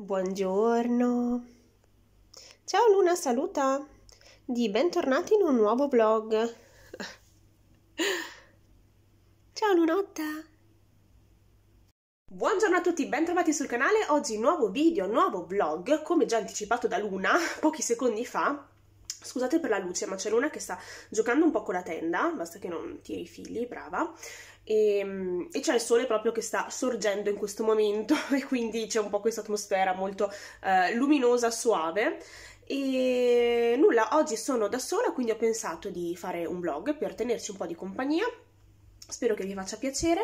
Buongiorno. Ciao Luna, saluta. Di bentornati in un nuovo vlog. Ciao Lunotta. Buongiorno a tutti, bentrovati sul canale. Oggi nuovo video, nuovo vlog, come già anticipato da Luna pochi secondi fa. Scusate per la luce, ma c'è Luna che sta giocando un po' con la tenda, basta che non tiri i fili, brava e, ehm, e, c'è il sole proprio che sta sorgendo in questo momento e quindi c'è un po' questa atmosfera molto eh, luminosa, suave e nulla, oggi sono da sola quindi ho pensato di fare un vlog per tenerci un po' di compagnia spero che vi faccia piacere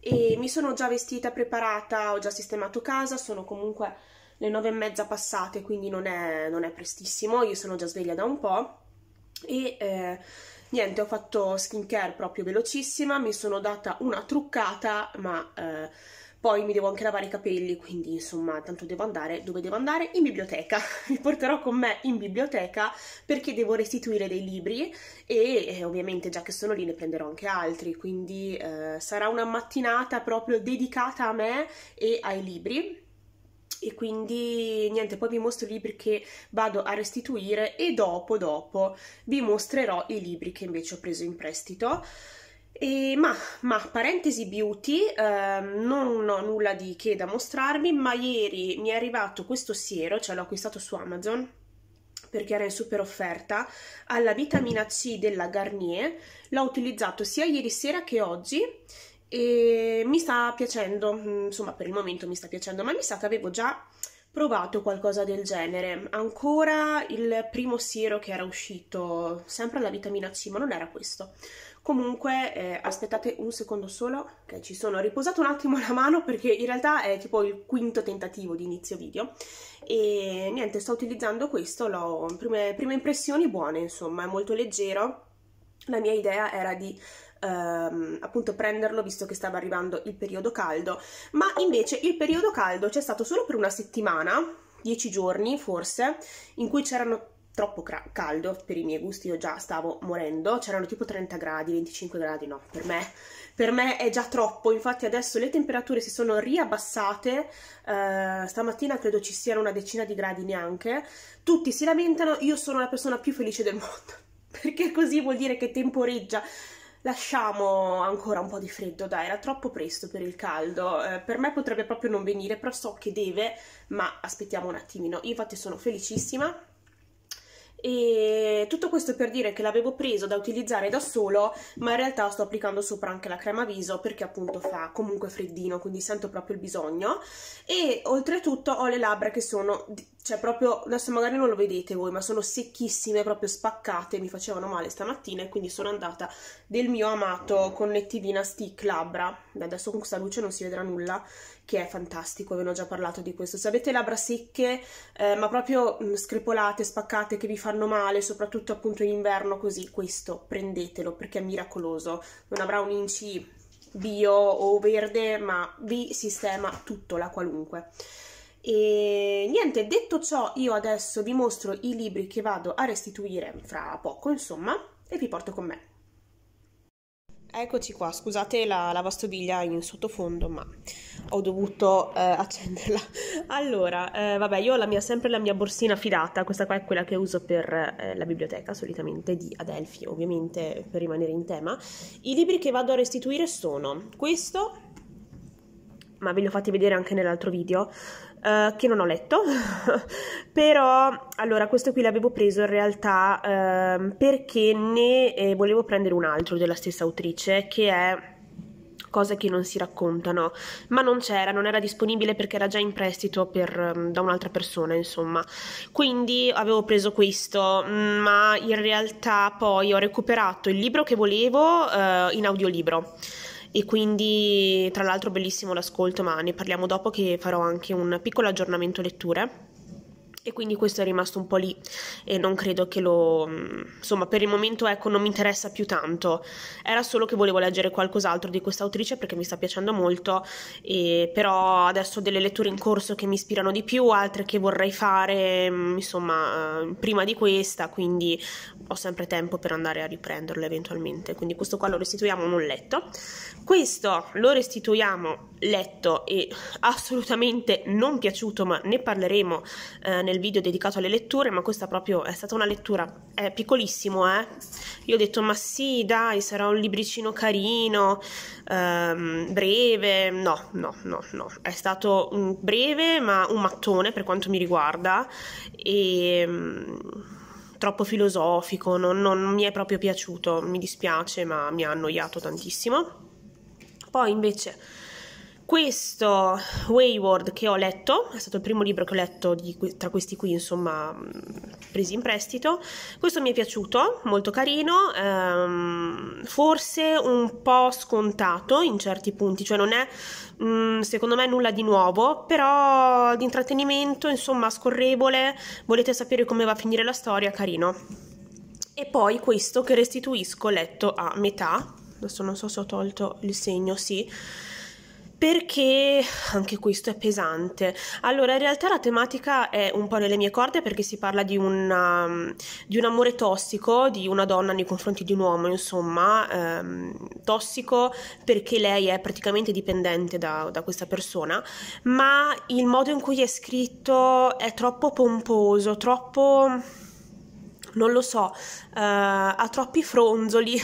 e mi sono già vestita, preparata, ho già sistemato casa, sono comunque le nove e mezza passate quindi non è, non è prestissimo, io sono già sveglia da un po' e... Eh, niente ho fatto skincare proprio velocissima mi sono data una truccata ma eh, poi mi devo anche lavare i capelli quindi insomma tanto devo andare dove devo andare? In biblioteca vi porterò con me in biblioteca perché devo restituire dei libri e eh, ovviamente già che sono lì ne prenderò anche altri quindi eh, sarà una mattinata proprio dedicata a me e ai libri e quindi niente, poi vi mostro i libri che vado a restituire e dopo dopo vi mostrerò i libri che invece ho preso in prestito. E, ma, ma, parentesi beauty, eh, non ho nulla di che da mostrarvi, ma ieri mi è arrivato questo siero, cioè l'ho acquistato su Amazon, perché era in super offerta, alla vitamina C della Garnier, l'ho utilizzato sia ieri sera che oggi e mi sta piacendo, mm, insomma per il momento mi sta piacendo, ma mi sa che avevo già provato qualcosa del genere. Ancora il primo siero che era uscito, sempre alla vitamina C, ma non era questo. Comunque, eh, aspettate un secondo solo, che ci sono riposato un attimo la mano perché in realtà è tipo il quinto tentativo di inizio video. E niente, sto utilizzando questo, l'ho prime, prime impressioni buone, insomma, è molto leggero. La mia idea era di ehm, appunto prenderlo visto che stava arrivando il periodo caldo, ma invece il periodo caldo c'è stato solo per una settimana, dieci giorni forse, in cui c'erano troppo caldo per i miei gusti, io già stavo morendo, c'erano tipo 30 gradi, 25 gradi, no, per me, per me è già troppo, infatti adesso le temperature si sono riabbassate, eh, stamattina credo ci siano una decina di gradi neanche, tutti si lamentano, io sono la persona più felice del mondo, perché così vuol dire che temporeggia, Lasciamo ancora un po' di freddo, dai, era troppo presto per il caldo, eh, per me potrebbe proprio non venire, però so che deve, ma aspettiamo un attimino. Io infatti sono felicissima e tutto questo per dire che l'avevo preso da utilizzare da solo ma in realtà sto applicando sopra anche la crema viso perché appunto fa comunque freddino quindi sento proprio il bisogno e oltretutto ho le labbra che sono cioè proprio adesso magari non lo vedete voi ma sono secchissime proprio spaccate mi facevano male stamattina e quindi sono andata del mio amato connettivina stick labbra adesso con questa luce non si vedrà nulla che è fantastico, ve ne ho già parlato di questo. Se avete labbra secche, eh, ma proprio mh, mm, screpolate, spaccate, che vi fanno male, soprattutto appunto in inverno così, questo prendetelo perché è miracoloso. Non avrà un inci bio o verde, ma vi sistema tutto, la qualunque. E niente, detto ciò, io adesso vi mostro i libri che vado a restituire fra poco, insomma, e vi porto con me. Eccoci qua, scusate la lavastoviglia in sottofondo, ma ho dovuto eh, accenderla. Allora, eh, vabbè, io ho la mia, sempre la mia borsina fidata, questa qua è quella che uso per eh, la biblioteca solitamente di Adelphi, ovviamente per rimanere in tema. I libri che vado a restituire sono questo, ma ve li ho fatti vedere anche nell'altro video, eh, che non ho letto, però allora questo qui l'avevo preso in realtà uh, perché ne eh, volevo prendere un altro della stessa autrice che è cose che non si raccontano, ma non c'era, non era disponibile perché era già in prestito per, ehm, da un'altra persona, insomma. Quindi avevo preso questo, mm, ma in realtà poi ho recuperato il libro che volevo uh, in audiolibro e quindi tra l'altro bellissimo l'ascolto, ma ne parliamo dopo che farò anche un piccolo aggiornamento letture e quindi questo è rimasto un po' lì e non credo che lo mm, insomma per il momento ecco non mi interessa più tanto era solo che volevo leggere qualcos'altro di questa autrice perché mi sta piacendo molto e però adesso ho delle letture in corso che mi ispirano di più altre che vorrei fare mm, insomma eh, prima di questa quindi ho sempre tempo per andare a riprenderle eventualmente quindi questo qua lo restituiamo non letto questo lo restituiamo letto e assolutamente non piaciuto ma ne parleremo eh, nel del video dedicato alle letture, ma questa proprio è stata una lettura, è piccolissimo, eh. Io ho detto, ma sì, dai, sarà un libricino carino, ehm, breve, no, no, no, no, è stato un breve, ma un mattone per quanto mi riguarda, e ehm, troppo filosofico, non, non, mi è proprio piaciuto, mi dispiace, ma mi ha annoiato tantissimo. Poi invece questo Wayward che ho letto, è stato il primo libro che ho letto di, tra questi qui, insomma, presi in prestito. Questo mi è piaciuto, molto carino, ehm, forse un po' scontato in certi punti, cioè non è mh, secondo me nulla di nuovo, però di intrattenimento, insomma, scorrevole, volete sapere come va a finire la storia, carino. E poi questo che restituisco letto a metà, adesso non so se ho tolto il segno, sì perché anche questo è pesante. Allora, in realtà la tematica è un po' nelle mie corde perché si parla di, una, um, di un amore tossico di una donna nei confronti di un uomo, insomma, ehm, tossico perché lei è praticamente dipendente da, da, questa persona, ma il modo in cui è scritto è troppo pomposo, troppo... non lo so, eh, ha troppi fronzoli.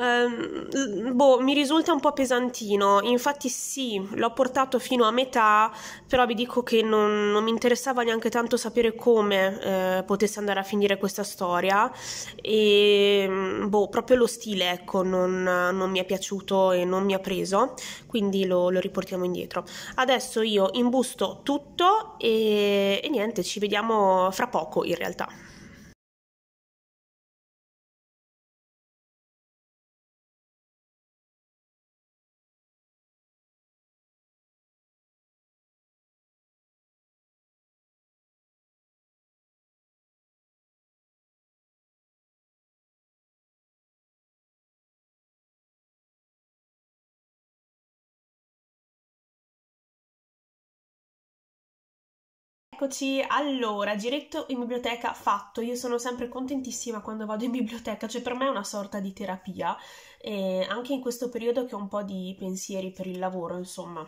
Ehm, boh, mi risulta un po' pesantino. Infatti, sì, l'ho portato fino a metà, però vi dico che non, non mi interessava neanche tanto sapere come eh, potesse andare a finire questa storia. E boh, proprio lo stile, ecco, non, non mi è piaciuto e non mi ha preso. Quindi lo, lo riportiamo indietro. Adesso io imbusto tutto e, e niente, ci vediamo fra poco in realtà. Eccoci, allora, giretto in biblioteca fatto. Io sono sempre contentissima quando vado in biblioteca, cioè per me è una sorta di terapia, eh, anche in questo periodo che ho un po' di pensieri per il lavoro, insomma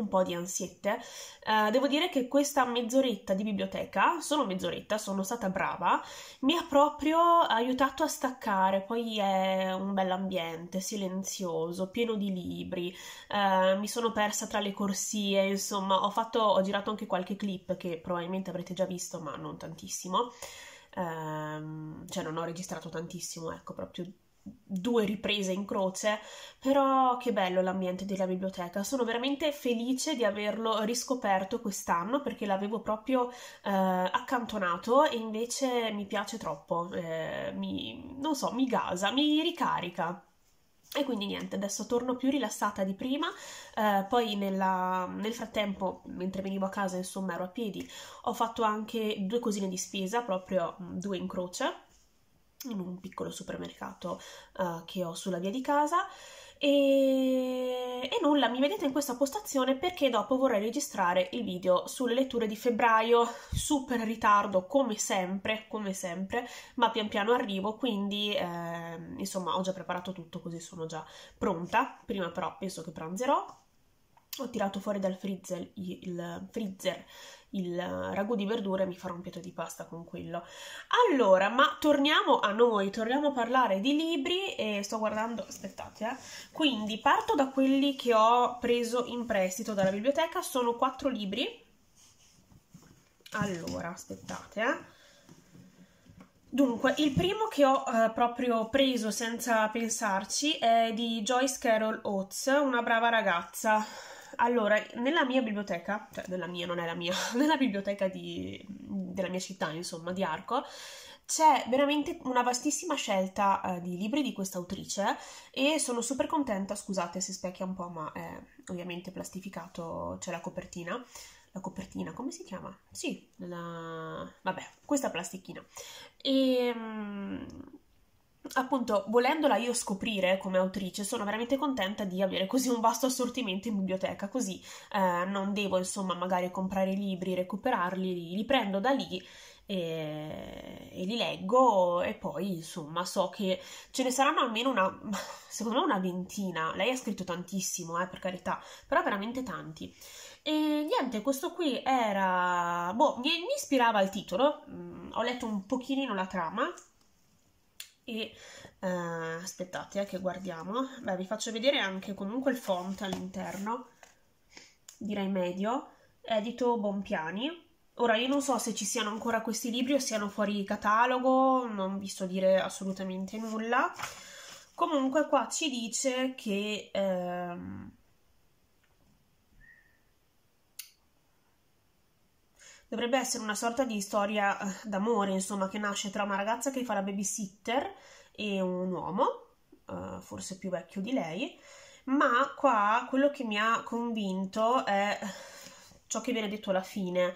un po' di ansiette. Uh, devo dire che questa mezz'oretta di biblioteca, solo mezz'oretta, sono stata brava, mi ha proprio aiutato a staccare. Poi è un bell'ambiente, silenzioso, pieno di libri. Uh, mi sono persa tra le corsie, insomma, ho, fatto, ho girato anche qualche clip che probabilmente avrete già visto, ma non tantissimo. Um, cioè non ho registrato tantissimo, ecco, proprio due riprese in croce, però che bello l'ambiente della biblioteca, sono veramente felice di averlo riscoperto quest'anno perché l'avevo proprio eh, accantonato e invece mi piace troppo, eh, mi, non so, mi gasa, mi ricarica. E quindi niente, adesso torno più rilassata di prima, eh, poi nella, nel frattempo, mentre venivo a casa, insomma, ero a piedi, ho fatto anche due cosine di spesa, proprio mm, due in croce, in un piccolo supermercato uh, che ho sulla via di casa e, e, nulla, mi vedete in questa postazione perché dopo vorrei registrare il video sulle letture di febbraio, super ritardo come sempre, come sempre, ma pian piano arrivo, quindi eh, insomma ho già preparato tutto così sono già pronta, prima però penso che pranzerò, ho tirato fuori dal freezer il, il, freezer, il ragù di verdure e mi farò un piatto di pasta con quello. Allora, ma torniamo a noi, torniamo a parlare di libri e sto guardando, aspettate, eh. quindi parto da quelli che ho preso in prestito dalla biblioteca, sono quattro libri. Allora, aspettate, eh. Dunque, il primo che ho eh, proprio preso senza pensarci è di Joyce Carol Oates, una brava ragazza. Allora, nella mia biblioteca, cioè nella mia, non è la mia, nella biblioteca di, della mia città, insomma, di Arco, c'è veramente una vastissima scelta eh, di libri di questa autrice e sono super contenta, scusate se specchia un po', ma è ovviamente plastificato c'è la copertina. La copertina, come si chiama? Sì, la... vabbè, questa plastichina. E... Ehm, appunto, volendola io scoprire come autrice, sono veramente contenta di avere così un vasto assortimento in biblioteca, così eh, non devo, insomma, magari comprare i libri, recuperarli, li, li prendo da lì e, e, li leggo e poi, insomma, so che ce ne saranno almeno una, secondo me una ventina. Lei ha scritto tantissimo, eh, per carità, però veramente tanti. E niente, questo qui era... Boh, mi, mi ispirava il titolo, mm, ho letto un pochino la trama, e eh, aspettate eh, che guardiamo Beh, vi faccio vedere anche comunque il font all'interno direi medio edito Bompiani ora io non so se ci siano ancora questi libri o siano fuori catalogo non vi so dire assolutamente nulla comunque qua ci dice che ehm, Dovrebbe essere una sorta di storia eh, d'amore, insomma, che nasce tra una ragazza che fa la babysitter e un uomo, uh, forse più vecchio di lei, ma qua quello che mi ha convinto è eh, ciò che viene detto alla fine.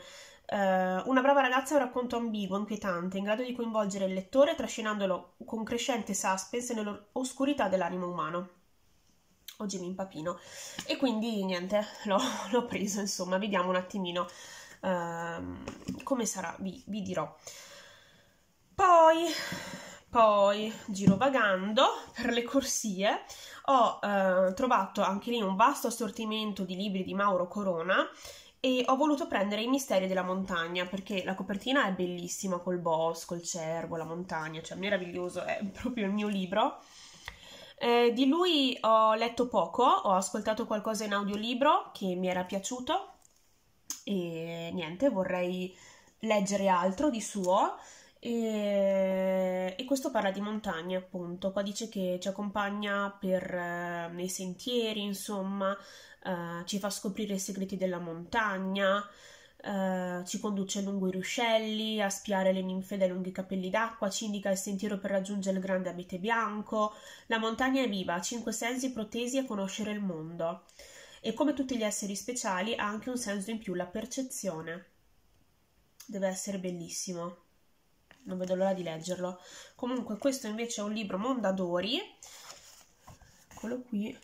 Uh, una brava ragazza è un racconto ambiguo, inquietante, in grado di coinvolgere il lettore trascinandolo con crescente suspense nell'oscurità dell'animo umano. Oggi mi impapino. E quindi niente, l'ho, l'ho preso, insomma, vediamo un attimino Ehm, come sarà vi, vi dirò. Poi, poi, girovagando per le corsie, ho eh, trovato anche lì un vasto assortimento di libri di Mauro Corona e ho voluto prendere I misteri della montagna perché la copertina è bellissima col bosco, il cervo, la montagna, cioè meraviglioso, è proprio il mio libro. Eh, di lui ho letto poco, ho ascoltato qualcosa in audiolibro che mi era piaciuto, e niente, vorrei leggere altro di suo. E, e, questo parla di montagne, appunto. Qua dice che ci accompagna per, eh, nei sentieri, insomma, eh, ci fa scoprire i segreti della montagna, eh, ci conduce lungo i ruscelli, a spiare le ninfe dai lunghi capelli d'acqua, ci indica il sentiero per raggiungere il grande abete bianco. La montagna è viva, ha cinque sensi protesi a conoscere il mondo e come tutti gli esseri speciali ha anche un senso in più, la percezione. Deve essere bellissimo. Non vedo l'ora di leggerlo. Comunque questo invece è un libro Mondadori. Eccolo qui.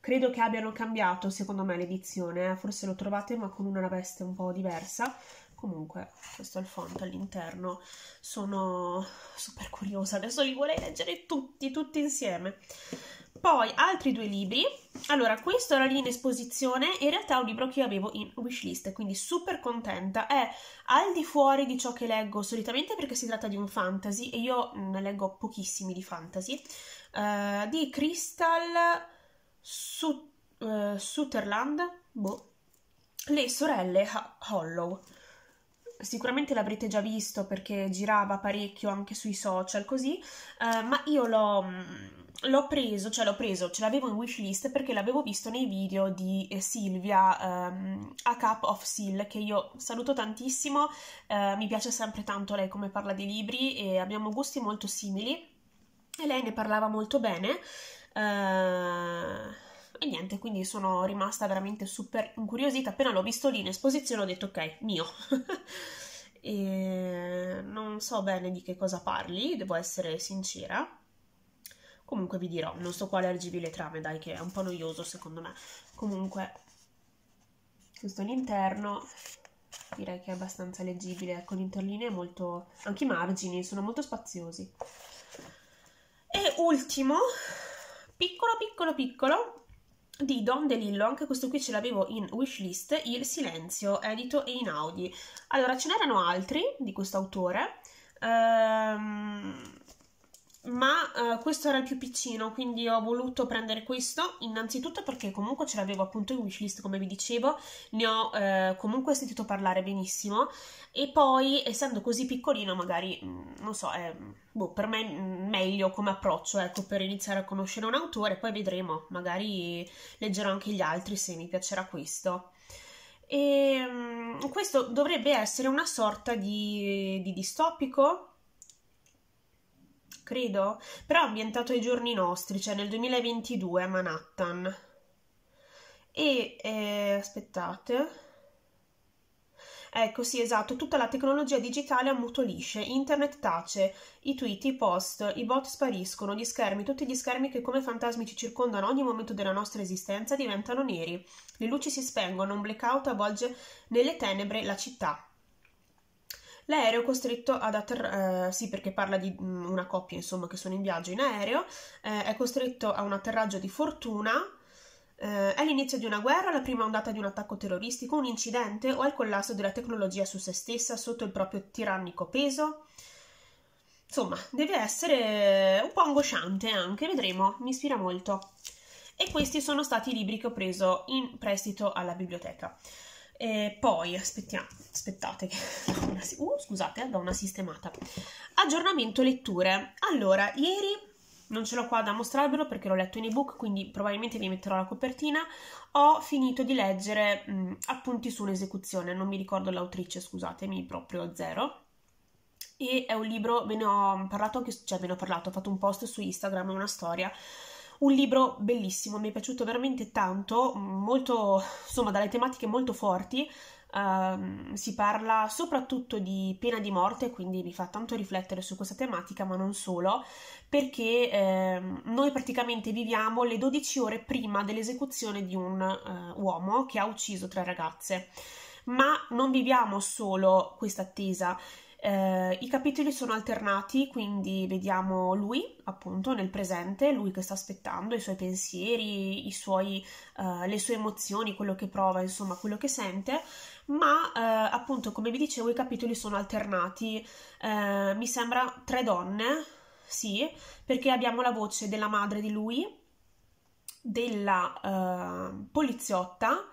Credo che abbiano cambiato, secondo me, l'edizione. Eh. Forse lo trovate, ma con una veste un po' diversa comunque questo è il font all'interno sono super curiosa adesso li vorrei leggere tutti tutti insieme poi altri due libri. Allora, questo era lì in esposizione, in realtà è un libro che avevo in wishlist, quindi super contenta. È al di fuori di ciò che leggo solitamente perché si tratta di un fantasy e io ne leggo pochissimi di fantasy. Uh, di Crystal Su- uh, Sutherland, boh, Le sorelle ha- Hollow. Sicuramente l'avrete già visto perché girava parecchio anche sui social così, uh, ma io l'ho mm, l'ho preso, cioè l'ho preso, ce l'avevo in wishlist perché l'avevo visto nei video di eh, Silvia um, A Cup of Seal che io saluto tantissimo, uh, mi piace sempre tanto lei come parla di libri e abbiamo gusti molto simili e lei ne parlava molto bene. Uh, e niente, quindi sono rimasta veramente super incuriosita. Appena l'ho visto lì in esposizione ho detto ok, mio. non so bene di che cosa parli, devo essere sincera Comunque vi dirò, non so quale RGB le trame, dai, che è un po' noioso secondo me. Comunque, questo è l'interno direi che è abbastanza leggibile, con ecco, interlinee molto... anche i margini sono molto spaziosi. E ultimo, piccolo piccolo piccolo, di Don DeLillo, anche questo qui ce l'avevo in wishlist, Il Silenzio, edito e in Audi. Allora, ce n'erano altri di questo autore, ehm, ma uh, questo era il più piccino, quindi ho voluto prendere questo innanzitutto perché comunque ce l'avevo appunto in wishlist come vi dicevo, ne ho uh, comunque sentito parlare benissimo e poi essendo così piccolino magari, mm, non so, è, boh, per me è mm, meglio come approccio, ecco, per iniziare a conoscere un autore, poi vedremo, magari leggerò anche gli altri se mi piacerà questo. E ehm, questo dovrebbe essere una sorta di, di distopico, credo, però ambientato ai giorni nostri, cioè nel 2022 a Manhattan. E eh, aspettate. Ecco, sì, esatto, tutta la tecnologia digitale ammutolisce, internet tace, i tweet, i post, i bot spariscono, gli schermi, tutti gli schermi che come fantasmi ci circondano ogni momento della nostra esistenza diventano neri. Le luci si spengono, un blackout avvolge nelle tenebre la città. L'aereo costretto ad atterrare, eh, sì perché parla di mm, una coppia insomma che sono in viaggio in aereo, eh, è costretto a un atterraggio di fortuna, eh, è l'inizio di una guerra, la prima ondata di un attacco terroristico, un incidente o il collasso della tecnologia su se stessa sotto il proprio tirannico peso? Insomma, deve essere un po' angosciante anche, vedremo, mi ispira molto. E questi sono stati i libri che ho preso in prestito alla biblioteca. E poi aspettiamo, aspettate, una, uh, scusate, eh, do una sistemata. Aggiornamento letture. Allora, ieri non ce l'ho qua da mostrarvelo perché l'ho letto in ebook, quindi probabilmente vi metterò la copertina. Ho finito di leggere mh, appunti su un'esecuzione, non mi ricordo l'autrice, scusatemi, proprio zero. E è un libro, ve ne ho parlato anche, cioè ve ne ho parlato, ho fatto un post su Instagram, una storia un libro bellissimo, mi è piaciuto veramente tanto, molto, insomma, dalle tematiche molto forti. Uh, si parla soprattutto di pena di morte, quindi mi fa tanto riflettere su questa tematica, ma non solo, perché eh, noi praticamente viviamo le 12 ore prima dell'esecuzione di un uh, uomo che ha ucciso tre ragazze. Ma non viviamo solo questa attesa, eh, I capitoli sono alternati, quindi vediamo lui, appunto, nel presente, lui che sta aspettando, i suoi pensieri, i suoi, eh, le sue emozioni, quello che prova, insomma, quello che sente, ma eh, appunto, come vi dicevo, i capitoli sono alternati, eh, mi sembra tre donne, sì, perché abbiamo la voce della madre di lui, della eh, poliziotta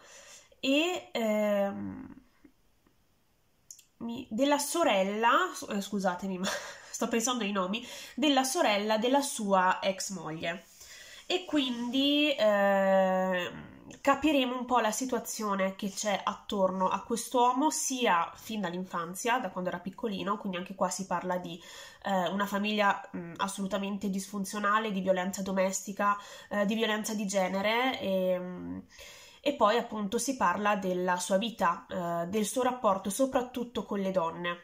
e... Ehm, mi, della sorella, eh, scusatemi ma sto pensando ai nomi, della sorella della sua ex moglie. E quindi eh, capiremo un po' la situazione che c'è attorno a quest'uomo, sia fin dall'infanzia, da quando era piccolino, quindi anche qua si parla di eh, una famiglia mh, assolutamente disfunzionale, di violenza domestica, eh, di violenza di genere. E, ehm, mh, e poi appunto si parla della sua vita, eh, del suo rapporto soprattutto con le donne.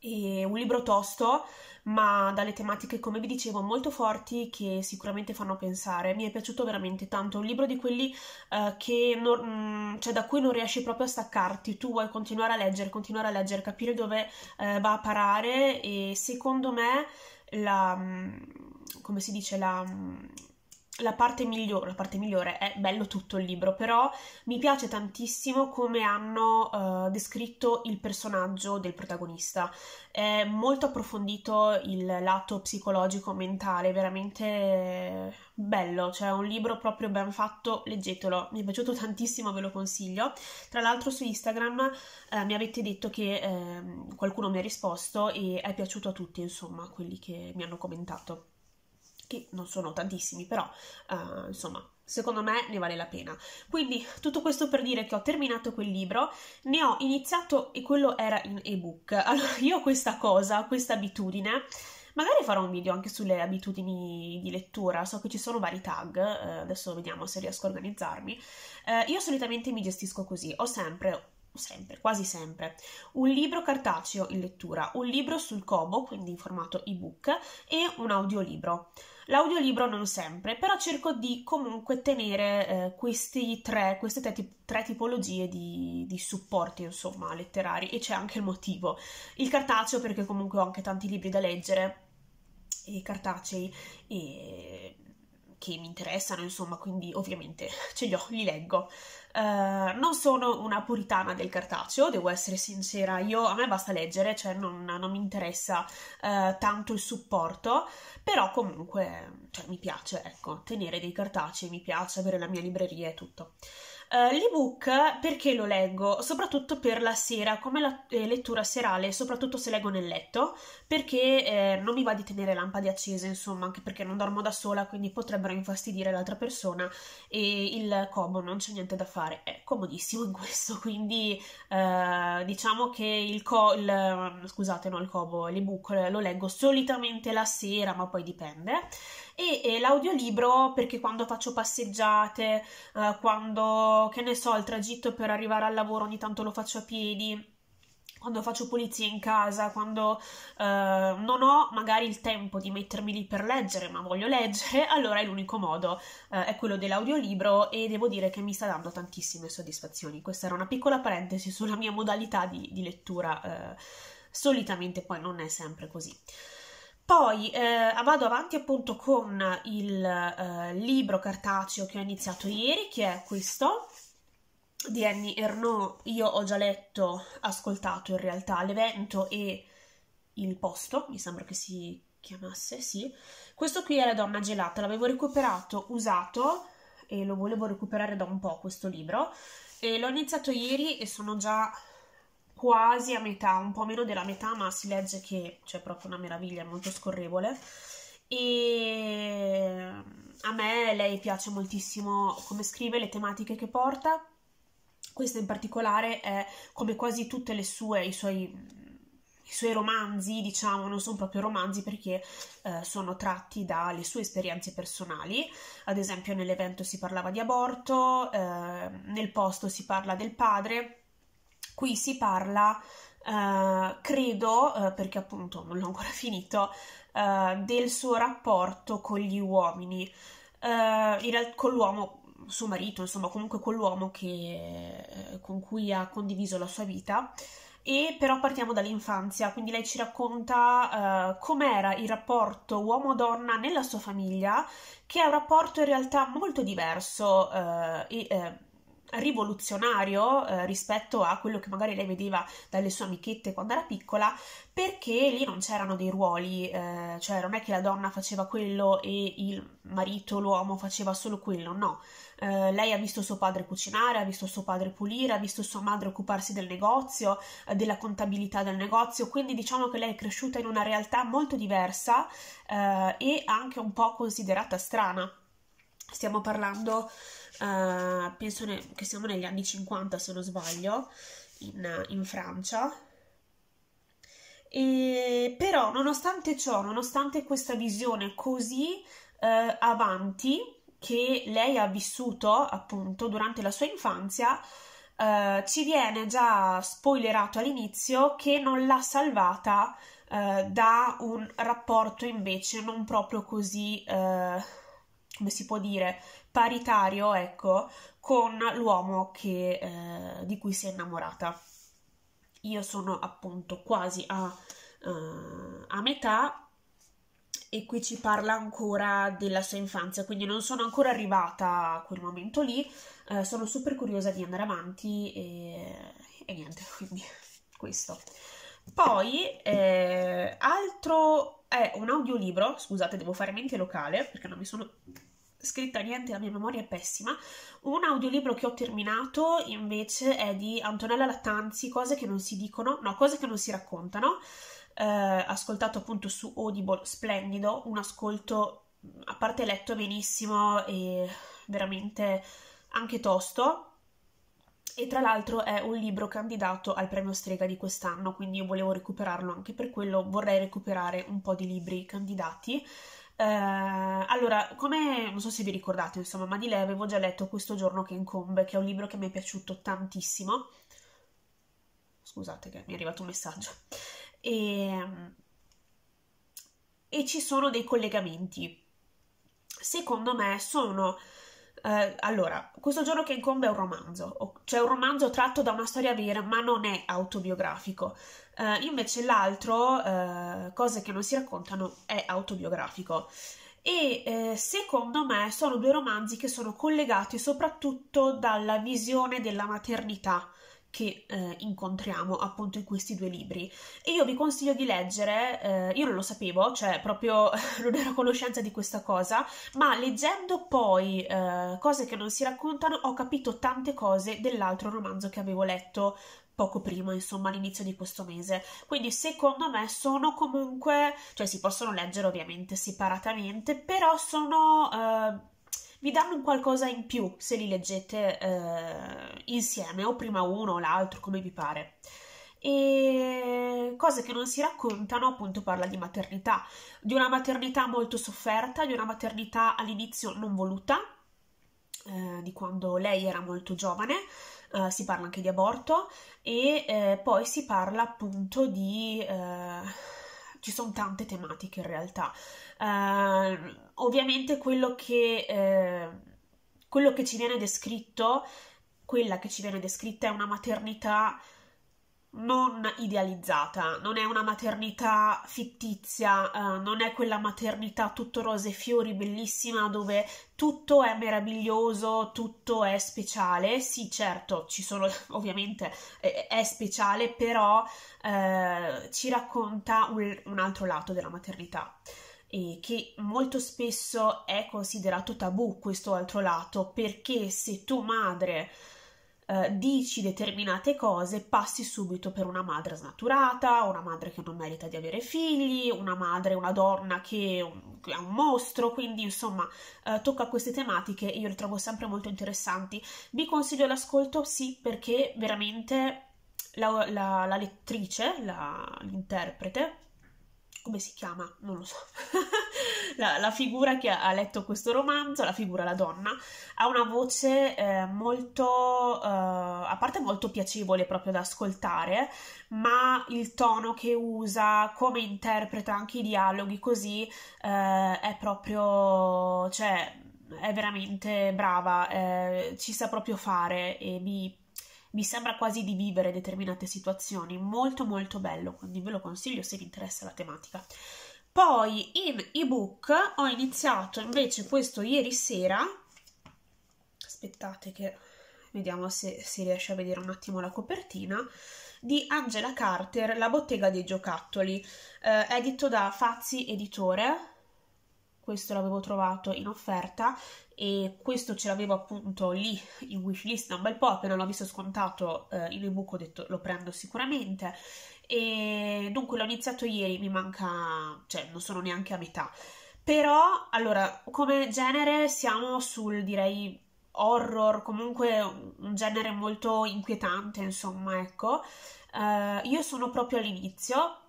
È un libro tosto, ma dalle tematiche, come vi dicevo, molto forti che sicuramente fanno pensare. Mi è piaciuto veramente tanto. Un libro di quelli eh, non, mm, cioè, da cui non riesci proprio a staccarti. Tu vuoi continuare a leggere, continuare a leggere, capire dove eh, va a parare. E secondo me, la, mm, come si dice, la mm, la parte migliore, la parte migliore è bello tutto il libro, però mi piace tantissimo come hanno uh, descritto il personaggio del protagonista. È molto approfondito il lato psicologico, mentale, veramente bello, cioè un libro proprio ben fatto, leggetelo, mi è piaciuto tantissimo, ve lo consiglio. Tra l'altro su Instagram eh, mi avete detto che eh, qualcuno mi ha risposto e è piaciuto a tutti, insomma, quelli che mi hanno commentato che non sono tantissimi, però uh, insomma secondo me ne vale la pena. Quindi tutto questo per dire che ho terminato quel libro, ne ho iniziato e quello era in ebook. Allora io ho questa cosa, questa abitudine. Magari farò un video anche sulle abitudini di lettura, so che ci sono vari tag, eh, adesso vediamo se riesco a organizzarmi. Eh, io solitamente mi gestisco così, ho sempre sempre, quasi sempre, un libro cartaceo in lettura, un libro sul Kobo, quindi in formato ebook, e un audiolibro. L'audiolibro non sempre, però cerco di comunque tenere eh, questi tre, queste tre, tre tipologie di, di, supporti, insomma, letterari, e c'è anche il motivo. Il cartaceo, perché comunque ho anche tanti libri da leggere, e cartacei, e che mi interessano, insomma, quindi ovviamente ce li ho, li leggo. Uh, non sono una puritana del cartaceo, devo essere sincera, io a me basta leggere, cioè non, non mi interessa uh, tanto il supporto, però comunque cioè, mi piace, ecco, tenere dei cartacei, mi piace avere la mia libreria e tutto. Uh, l'ebook perché lo leggo? Soprattutto per la sera, come la, eh, lettura serale, soprattutto se leggo nel letto, perché eh, non mi va di tenere lampade accese, insomma, anche perché non dormo da sola, quindi potrebbero infastidire l'altra persona e il cobo non c'è niente da fare, è comodissimo in questo, quindi eh, diciamo che il, co- il, scusate, no, il cobo, l'ebook lo leggo solitamente la sera, ma poi dipende. E, e l'audiolibro perché quando faccio passeggiate, eh, quando che ne so, il tragitto per arrivare al lavoro, ogni tanto lo faccio a piedi quando faccio pulizia in casa, quando eh, non ho magari il tempo di mettermi lì per leggere, ma voglio leggere, allora è l'unico modo eh, è quello dell'audiolibro e devo dire che mi sta dando tantissime soddisfazioni. Questa era una piccola parentesi sulla mia modalità di, di lettura, eh, solitamente poi non è sempre così. Poi eh, vado avanti appunto con il eh, libro cartaceo che ho iniziato ieri, che è questo di Annie Ernaux. Io ho già letto, ascoltato in realtà l'evento e il posto, mi sembra che si chiamasse, sì. Questo qui è La donna gelata, l'avevo recuperato, usato e lo volevo recuperare da un po' questo libro. E l'ho iniziato ieri e sono già quasi a metà, un po' meno della metà, ma si legge che c'è proprio una meraviglia, è molto scorrevole. E ehm, a me lei piace moltissimo come scrive, le tematiche che porta. Questa in particolare è come quasi tutte le sue, i suoi i suoi romanzi, diciamo, non sono proprio romanzi perché eh, sono tratti dalle sue esperienze personali. Ad esempio, nell'evento si parlava di aborto, eh, nel posto si parla del padre Qui si parla, eh, credo, eh, perché appunto non l'ho ancora finito, eh, del suo rapporto con gli uomini, eh, in, con l'uomo, suo marito, insomma, comunque con l'uomo che, eh, con cui ha condiviso la sua vita. E però partiamo dall'infanzia, quindi lei ci racconta uh, com'era il rapporto uomo-donna nella sua famiglia, che è un rapporto in realtà molto diverso uh, e uh, rivoluzionario eh, rispetto a quello che magari lei vedeva dalle sue amichette quando era piccola, perché lì non c'erano dei ruoli, eh, cioè non è che la donna faceva quello e il marito, l'uomo faceva solo quello, no. Eh, lei ha visto suo padre cucinare, ha visto suo padre pulire, ha visto sua madre occuparsi del negozio, eh, della contabilità del negozio, quindi diciamo che lei è cresciuta in una realtà molto diversa eh, e anche un po' considerata strana. Stiamo parlando uh, penso ne- che siamo negli anni 50 se non sbaglio, in, in Francia. E, però nonostante ciò, nonostante questa visione così uh, avanti che lei ha vissuto appunto durante la sua infanzia, Uh, ci viene già spoilerato all'inizio che non l'ha salvata uh, da un rapporto invece non proprio così, uh, come si può dire, paritario, ecco, con l'uomo che, eh, di cui si è innamorata. Io sono appunto quasi a, uh, a metà e qui ci parla ancora della sua infanzia, quindi non sono ancora arrivata a quel momento lì, eh, sono super curiosa di andare avanti e, e niente, quindi questo. Poi, eh, altro è un audiolibro, scusate devo fare mente locale perché non mi sono scritta niente, la mia memoria è pessima. Un audiolibro che ho terminato invece è di Antonella Lattanzi, cose che non si dicono, no, cose che non si raccontano. Eh, ascoltato appunto su Audible, splendido, un ascolto a parte letto benissimo e veramente anche tosto. E tra l'altro è un libro candidato al premio Strega di quest'anno, quindi io volevo recuperarlo anche per quello, vorrei recuperare un po' di libri candidati. Eh, allora, come non so se vi ricordate, insomma, ma di lei avevo già letto Questo giorno che incombe, che è un libro che mi è piaciuto tantissimo. Scusate che mi è arrivato un messaggio. E, e ci sono dei collegamenti. Secondo me sono Uh, allora, questo giorno che incombe è un romanzo, cioè un romanzo tratto da una storia vera, ma non è autobiografico. Uh, invece l'altro, uh, cose che non si raccontano, è autobiografico. E uh, secondo me sono due romanzi che sono collegati soprattutto dalla visione della maternità che incontriamo appunto in questi due libri. E io vi consiglio di leggere, io non lo sapevo, cioè proprio non ero a conoscenza di questa cosa, ma leggendo poi cose che non si raccontano ho capito tante cose dell'altro romanzo che avevo letto poco prima, insomma, all'inizio di questo mese. Quindi secondo me sono comunque, cioè si possono leggere ovviamente separatamente, però sono eh, vi danno un qualcosa in più se li leggete eh, insieme o prima uno o l'altro, come vi pare. E cose che non si raccontano, appunto, parla di maternità, di una maternità molto sofferta, di una maternità all'inizio non voluta, eh, di quando lei era molto giovane, eh, si parla anche di aborto e eh, poi si parla appunto di... Eh, ci sono tante tematiche in realtà. Eh, ovviamente quello che, eh, quello che ci viene descritto, quella che ci viene descritta è una maternità non idealizzata, non è una maternità fittizia, uh, non è quella maternità tutto rose e fiori bellissima dove tutto è meraviglioso, tutto è speciale. Sì, certo, ci sono ovviamente eh, è speciale, però eh, ci racconta un, un, altro lato della maternità e che molto spesso è considerato tabù questo altro lato, perché se tu madre eh, dici determinate cose, passi subito per una madre snaturata, una madre che non merita di avere figli, una madre, una donna che, un, che è un mostro, quindi insomma eh, tocca queste tematiche e io le trovo sempre molto interessanti. Vi consiglio l'ascolto, sì, perché veramente la, la, la lettrice, la, l'interprete, come si chiama? Non lo so. la, la, figura che ha letto questo romanzo, la figura, la donna, ha una voce eh, molto, eh, a parte molto piacevole proprio da ascoltare, ma il tono che usa, come interpreta anche i dialoghi, così eh, è proprio, cioè, è veramente brava, eh, ci sa proprio fare e mi mi sembra quasi di vivere determinate situazioni, molto molto bello, quindi ve lo consiglio se vi interessa la tematica. Poi in ebook ho iniziato invece questo ieri sera, aspettate che vediamo se si riesce a vedere un attimo la copertina, di Angela Carter, La bottega dei giocattoli, eh, edito da Fazzi Editore, questo l'avevo trovato in offerta e questo ce l'avevo appunto lì in wishlist da un bel po', appena l'ho visto scontato eh, in ebook ho detto lo prendo sicuramente e dunque l'ho iniziato ieri, mi manca, cioè non sono neanche a metà. Però, allora, come genere siamo sul, direi, horror, comunque un genere molto inquietante, insomma, ecco. Uh, io sono proprio all'inizio,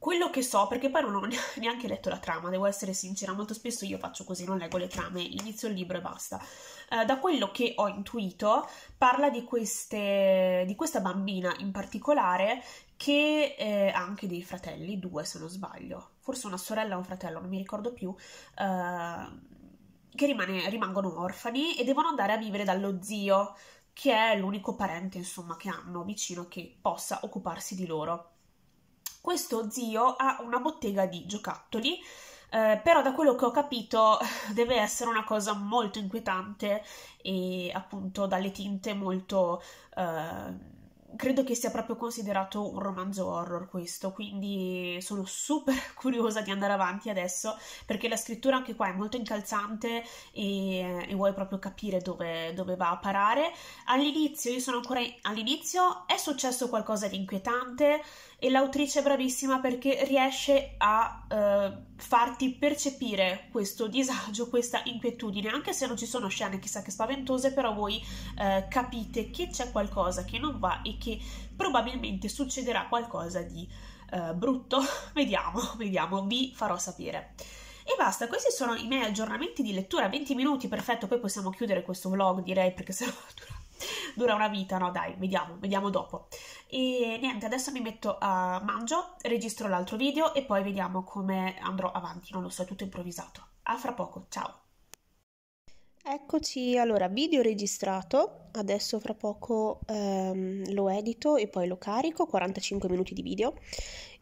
quello che so, perché poi non ho neanche letto la trama, devo essere sincera, molto spesso io faccio così, non leggo le trame, inizio il libro e basta. Eh, da quello che ho intuito, parla di, queste, di questa bambina in particolare che eh, ha anche dei fratelli, due se non sbaglio, forse una sorella o un fratello, non mi ricordo più, eh, che rimane, rimangono orfani e devono andare a vivere dallo zio, che è l'unico parente insomma che hanno vicino che possa occuparsi di loro questo zio ha una bottega di giocattoli, eh, però da quello che ho capito deve essere una cosa molto inquietante e appunto dalle tinte molto... Eh, credo che sia proprio considerato un romanzo horror questo, quindi sono super curiosa di andare avanti adesso perché la scrittura anche qua è molto incalzante e, e vuoi proprio capire dove, dove, va a parare. All'inizio, io sono ancora in, all'inizio, è successo qualcosa di inquietante e l'autrice è bravissima perché riesce a... Eh, farti percepire questo disagio, questa inquietudine, anche se non ci sono scene chissà che spaventose, però voi eh, capite che c'è qualcosa che non va e che probabilmente succederà qualcosa di eh, brutto. vediamo, vediamo, vi farò sapere. E basta, questi sono i miei aggiornamenti di lettura, 20 minuti, perfetto, poi possiamo chiudere questo vlog direi perché sennò dura dura una vita, no dai, vediamo, vediamo dopo. E niente, adesso mi metto a mangio, registro l'altro video e poi vediamo come andrò avanti, non lo so, tutto improvvisato. A fra poco, ciao! Eccoci, allora, video registrato, adesso fra poco ehm, lo edito e poi lo carico, 45 minuti di video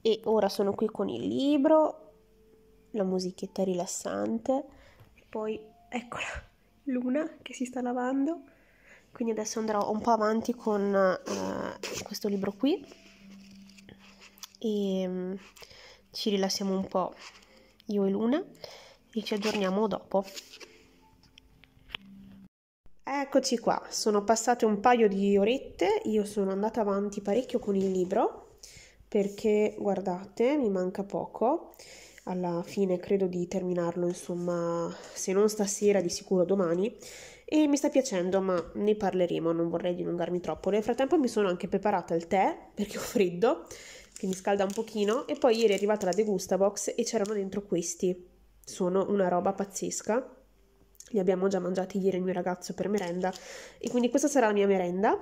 e ora sono qui con il libro, la musichetta rilassante e poi eccola, Luna che si sta lavando quindi adesso andrò un po' avanti con eh, questo libro qui e mm, ci rilassiamo un po' io e Luna e ci aggiorniamo dopo. Eccoci qua, sono passate un paio di orette, io sono andata avanti parecchio con il libro perché guardate mi manca poco, alla fine credo di terminarlo insomma se non stasera di sicuro domani e mi sta piacendo, ma ne parleremo, non vorrei dilungarmi troppo. Nel frattempo mi sono anche preparata il tè perché ho freddo, che mi scalda un pochino e poi ieri è arrivata la degusta box e c'erano dentro questi. Sono una roba pazzesca. Li abbiamo già mangiati ieri il mio ragazzo per merenda e quindi questa sarà la mia merenda.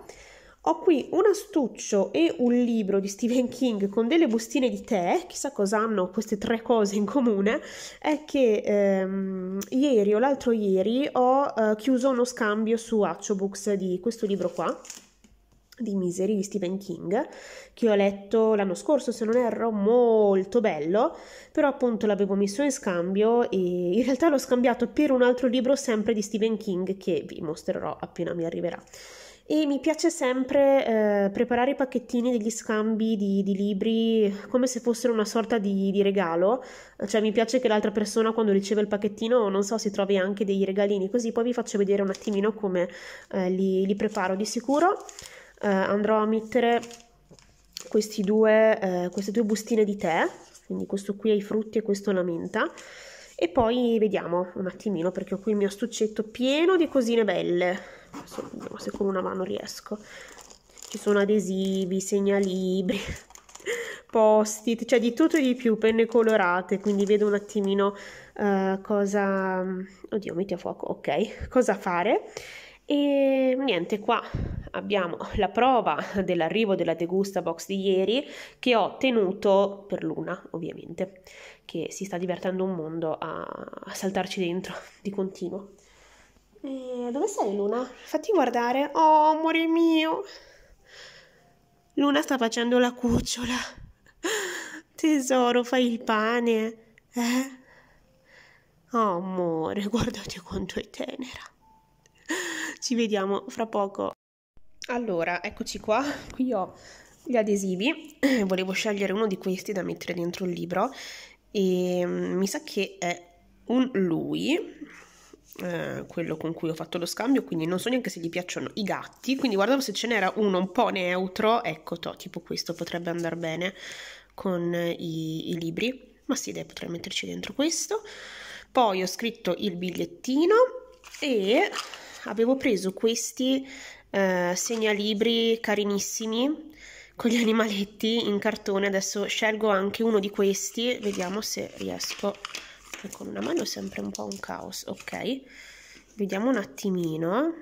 Ho qui un astuccio e un libro di Stephen King con delle bustine di tè, chissà cosa hanno queste tre cose in comune, è che ehm, ieri o l'altro ieri ho eh, chiuso uno scambio su Accobooks di questo libro qua, di Misery di Stephen King che ho letto l'anno scorso se non erro molto bello però appunto l'avevo messo in scambio e in realtà l'ho scambiato per un altro libro sempre di Stephen King che vi mostrerò appena mi arriverà e mi piace sempre eh, preparare i pacchettini degli scambi di, di, libri come se fossero una sorta di, di, regalo, cioè mi piace che l'altra persona quando riceve il pacchettino, non so, si trovi anche dei regalini, così poi vi faccio vedere un attimino come eh, li, li, preparo. Di sicuro eh, andrò a mettere questi due, eh, queste due bustine di tè, quindi questo qui ai frutti e questo alla menta e poi vediamo un attimino perché ho qui il mio stuccetto pieno di cosine belle Adesso, se con una mano riesco. Ci sono adesivi, segnalibri, post-it, cioè di tutto e di più, penne colorate, quindi vedo un attimino uh, cosa... Oddio, metti a fuoco, ok, cosa fare. E niente, qua abbiamo la prova dell'arrivo della Degusta Box di ieri che ho tenuto per Luna, ovviamente, che si sta divertendo un mondo a saltarci dentro di continuo dove sei Luna? Fatti guardare. Oh, amore mio. Luna sta facendo la cucciola. Tesoro, fai il pane. Eh? Oh, amore, guardate quanto è tenera. Ci vediamo fra poco. Allora, eccoci qua. Qui ho gli adesivi. Volevo scegliere uno di questi da mettere dentro il libro. E mm, mi sa che è un lui eh, quello con cui ho fatto lo scambio, quindi non so neanche se gli piacciono i gatti, quindi guardavo se ce n'era uno un po' neutro, ecco, to, tipo questo potrebbe andare bene con i, i libri, ma sì, dai, potrei metterci dentro questo. Poi ho scritto il bigliettino e avevo preso questi eh, segnalibri carinissimi con gli animaletti in cartone, adesso scelgo anche uno di questi, vediamo se riesco a perché con una mano è sempre un po' un caos ok vediamo un attimino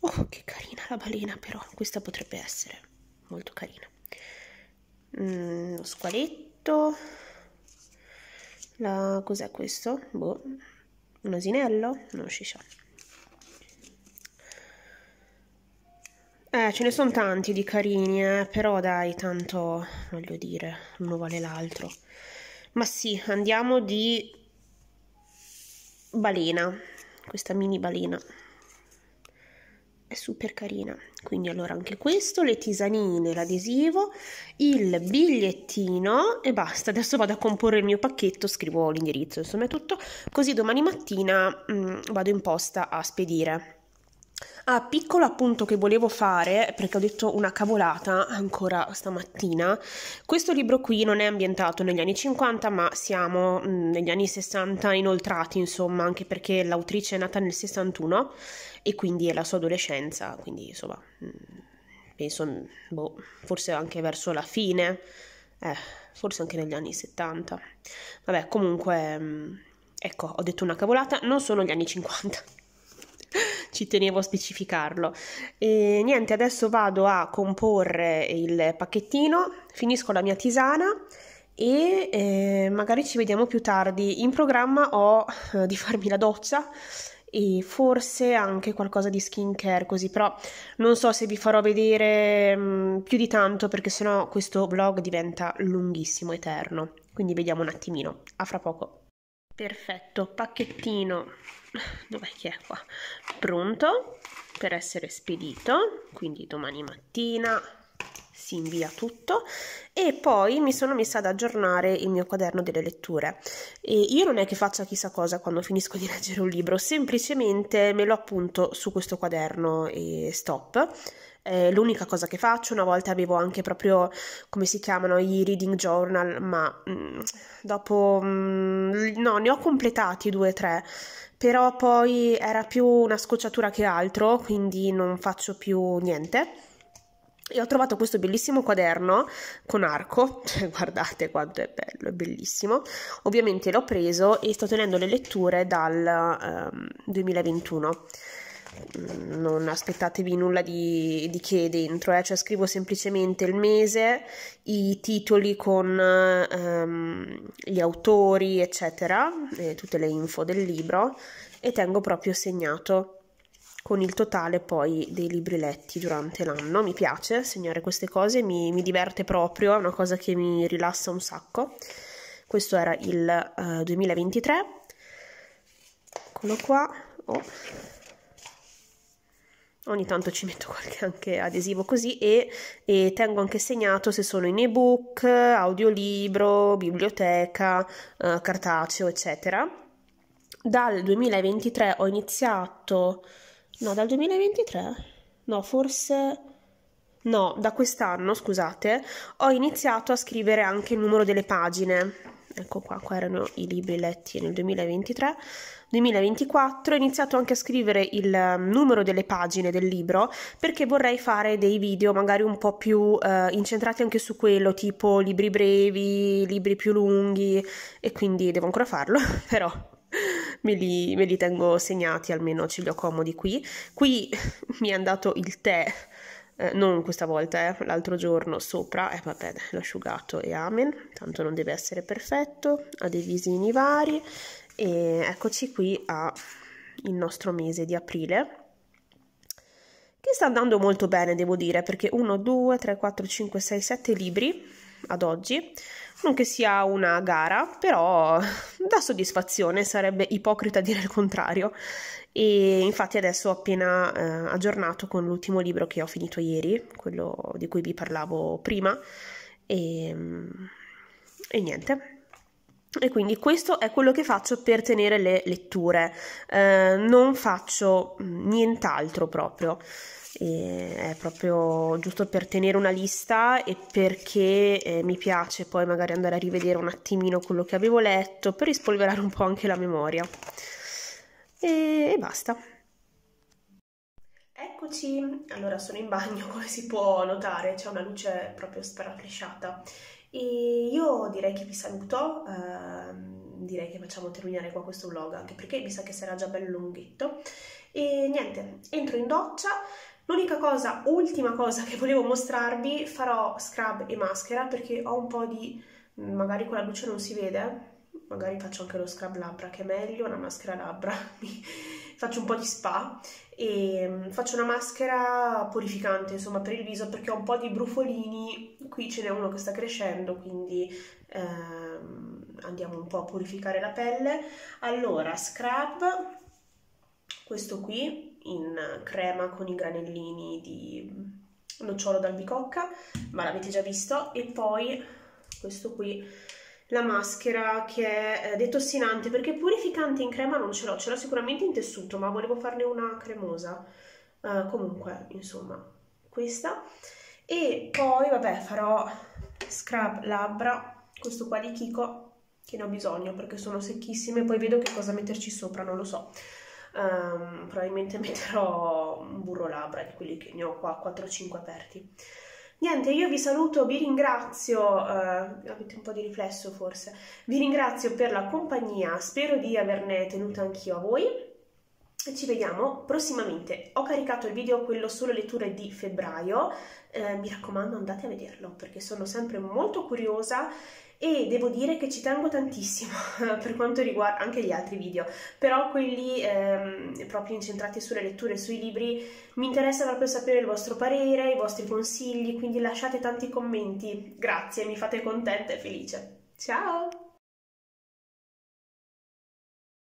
oh che carina la balena però questa potrebbe essere molto carina mm, lo squaletto la cos'è questo boh un asinello non si sa Eh, ce ne sono tanti di carini, eh, però dai, tanto voglio dire, uno vale l'altro. Ma sì, andiamo di balena, questa mini balena. È super carina. Quindi allora anche questo, le tisanine, l'adesivo, il bigliettino e basta. Adesso vado a comporre il mio pacchetto, scrivo l'indirizzo, insomma è tutto. Così domani mattina mh, mm, vado in posta a spedire. Ah, piccolo appunto che volevo fare, perché ho detto una cavolata ancora stamattina, questo libro qui non è ambientato negli anni 50, ma siamo mm, negli anni 60 inoltrati, insomma, anche perché l'autrice è nata nel 61 e quindi è la sua adolescenza, quindi insomma, mm, penso, mm, boh, forse anche verso la fine, eh, forse anche negli anni 70. Vabbè, comunque, ecco, ho detto una cavolata, non sono gli anni 50. ci tenevo a specificarlo. E niente, adesso vado a comporre il pacchettino, finisco la mia tisana e eh, magari ci vediamo più tardi. In programma ho eh, di farmi la doccia e forse anche qualcosa di skincare così, però non so se vi farò vedere mh, mm, più di tanto perché sennò questo vlog diventa lunghissimo, eterno. Quindi vediamo un attimino. A fra poco. Perfetto, pacchettino dov'è che è qua? Pronto per essere spedito, quindi domani mattina si invia tutto e poi mi sono messa ad aggiornare il mio quaderno delle letture e io non è che faccia chissà cosa quando finisco di leggere un libro semplicemente me lo appunto su questo quaderno e stop è l'unica cosa che faccio una volta avevo anche proprio come si chiamano i reading journal ma mh, mm, dopo mh, mm, no ne ho completati due o tre però poi era più una scocciatura che altro, quindi non faccio più niente. E ho trovato questo bellissimo quaderno con arco, cioè, guardate quanto è bello, è bellissimo. Ovviamente l'ho preso e sto tenendo le letture dal um, ehm, 2021. Mm, non aspettatevi nulla di, di che dentro, eh? cioè scrivo semplicemente il mese, i titoli con ehm, gli autori, eccetera, e tutte le info del libro e tengo proprio segnato con il totale poi dei libri letti durante l'anno. Mi piace segnare queste cose, mi, mi diverte proprio, è una cosa che mi rilassa un sacco. Questo era il uh, eh, 2023. Eccolo qua. Oh ogni tanto ci metto qualche anche adesivo così e, e tengo anche segnato se sono in ebook, audiolibro, biblioteca, eh, cartaceo, eccetera. Dal 2023 ho iniziato, no, dal 2023? No, forse No, da quest'anno, scusate, ho iniziato a scrivere anche il numero delle pagine. Ecco qua, qua erano i libri letti nel 2023. 2024 ho iniziato anche a scrivere il ehm, numero delle pagine del libro perché vorrei fare dei video magari un po' più eh, incentrati anche su quello, tipo libri brevi, libri più lunghi e quindi devo ancora farlo, però Me li, me li, tengo segnati, almeno ce li ho comodi qui. Qui mi è andato il tè, eh, non questa volta, eh, l'altro giorno sopra, e eh, vabbè, asciugato e amen, tanto non deve essere perfetto, ha dei visini vari, e eccoci qui al nostro mese di aprile che sta andando molto bene, devo dire, perché 1, 2, 3, 4, 5, 6, 7 libri ad oggi. Non che sia una gara, però da soddisfazione, sarebbe ipocrita dire il contrario. E infatti adesso ho appena eh, aggiornato con l'ultimo libro che ho finito ieri, quello di cui vi parlavo prima. E, e niente, e quindi questo è quello che faccio per tenere le letture, eh, non faccio mm, nient'altro proprio, e è proprio giusto per tenere una lista e perché eh, mi piace poi magari andare a rivedere un attimino quello che avevo letto, per rispolverare un po' anche la memoria. e, e basta. Eccoci, allora sono in bagno come si può notare, c'è una luce proprio sparaflesciata e io direi che vi saluto, ehm, direi che facciamo terminare qua questo vlog, anche perché mi sa che sarà già bello lunghetto. E niente, entro in doccia, L'unica cosa, ultima cosa che volevo mostrarvi, farò scrub e maschera perché ho un po' di... magari con la luce non si vede, magari faccio anche lo scrub labbra che è meglio, una maschera labbra faccio un po' di spa e mm, faccio una maschera purificante, insomma, per il viso perché ho un po' di brufolini, qui ce n'è uno che sta crescendo, quindi ehm, andiamo un po' a purificare la pelle. Allora, scrub, questo qui in crema con i granellini di nocciolo d'albicocca, ma l'avete già visto, e poi questo qui la maschera che è eh, detossinante perché purificante in crema non ce l'ho, ce l'ho sicuramente in tessuto, ma volevo farne una cremosa. Uh, comunque, insomma, questa. E poi, vabbè, farò scrub labbra, questo qua di Kiko, che ne ho bisogno perché sono secchissime, poi vedo che cosa metterci sopra, non lo so. Um, probabilmente metterò un burro labbra di quelli che ne ho qua, 4-5 aperti. Niente, io vi saluto, vi ringrazio, uh, avete un po' di riflesso forse, vi ringrazio per la compagnia, spero di averne tenuto anch'io a voi e ci vediamo prossimamente. Ho caricato il video quello sulle letture di febbraio, eh, mi raccomando andate a vederlo perché sono sempre molto curiosa e devo dire che ci tengo tantissimo per quanto riguarda anche gli altri video, però quelli ehm, proprio incentrati sulle letture e sui libri mi interessa proprio sapere il vostro parere, i vostri consigli, quindi lasciate tanti commenti, grazie, mi fate contenta e felice. Ciao!